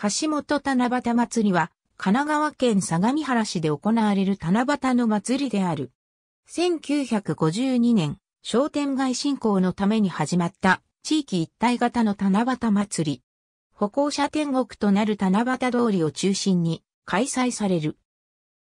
橋本七夕祭りは、神奈川県相模原市で行われる七夕の祭りである。1952年、商店街振興のために始まった地域一体型の七夕祭り。歩行者天国となる七夕通りを中心に開催される。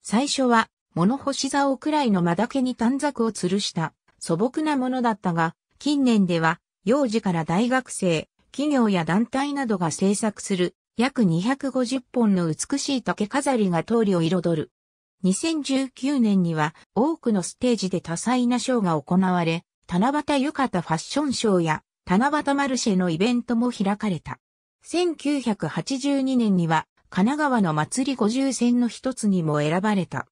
最初は物干し竿くらいの間だけに短冊を吊るした素朴なものだったが、近年では幼児から大学生、企業や団体などが制作する約250本の美しい竹飾りが通りを彩る。2019年には多くのステージで多彩なショーが行われ、七夕浴衣ファッションショーや七夕マルシェのイベントも開かれた。1982年には神奈川の祭り50選の一つにも選ばれた。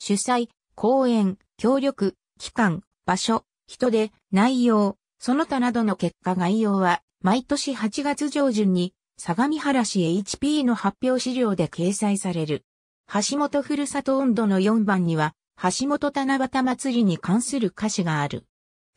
主催、公演、協力、期間、場所、人で、内容、その他などの結果概要は毎年8月上旬に相模原市 HP の発表資料で掲載される。橋本ふるさと温度の4番には、橋本七夕祭りに関する歌詞がある。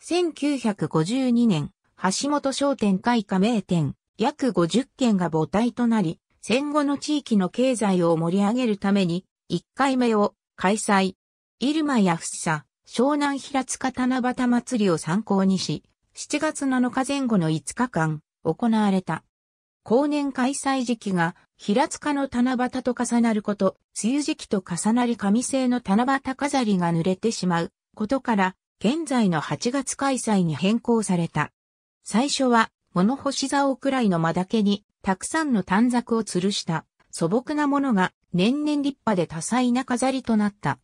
1952年、橋本商店会加盟店、約50件が母体となり、戦後の地域の経済を盛り上げるために、1回目を開催。入間や福生、湘南平塚七夕祭りを参考にし、7月7日前後の5日間、行われた。後年開催時期が平塚の七夕と重なること、梅雨時期と重なり紙製の七夕飾りが濡れてしまうことから、現在の8月開催に変更された。最初は、物干し竿くらいの間だけに、たくさんの短冊を吊るした素朴なものが年々立派で多彩な飾りとなった。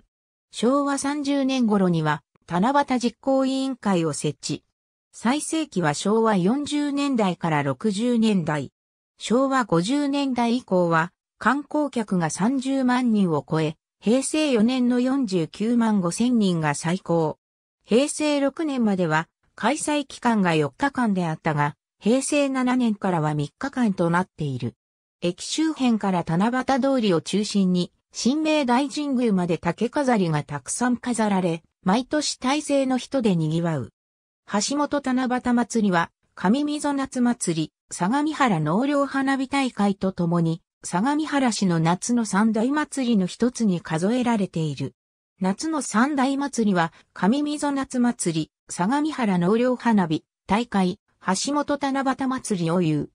昭和30年頃には、七夕実行委員会を設置。最盛期は昭和40年代から60年代。昭和50年代以降は観光客が30万人を超え、平成4年の49万5千人が最高。平成6年までは開催期間が4日間であったが、平成7年からは3日間となっている。駅周辺から七夕通りを中心に、新明大神宮まで竹飾りがたくさん飾られ、毎年大勢の人で賑わう。橋本七夕祭りは、上溝夏祭り、相模原納涼花火大会とともに、相模原市の夏の三大祭りの一つに数えられている。夏の三大祭りは、上溝夏祭り、相模原納涼花火、大会、橋本七夕祭りを言う。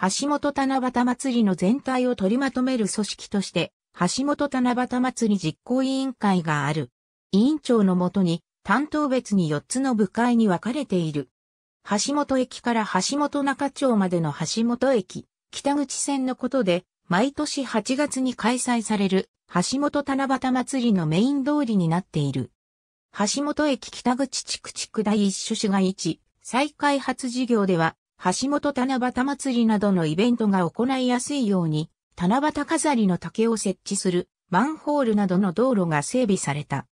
橋本七夕祭りの全体を取りまとめる組織として、橋本七夕祭り実行委員会がある。委員長のもとに、担当別に4つの部会に分かれている。橋本駅から橋本中町までの橋本駅、北口線のことで、毎年8月に開催される、橋本七夕祭りのメイン通りになっている。橋本駅北口地区地区第一種市街地、再開発事業では、橋本七夕祭りなどのイベントが行いやすいように、七夕飾りの竹を設置する、マンホールなどの道路が整備された。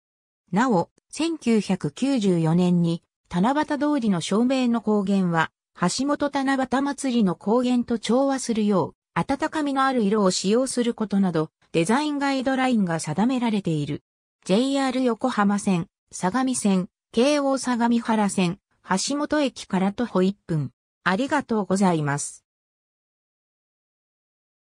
なお、1994年に七夕通りの照明の光源は、橋本七夕祭りの光源と調和するよう、温かみのある色を使用することなど、デザインガイドラインが定められている。JR 横浜線、相模線、京王相模原線、橋本駅から徒歩1分。ありがとうございます。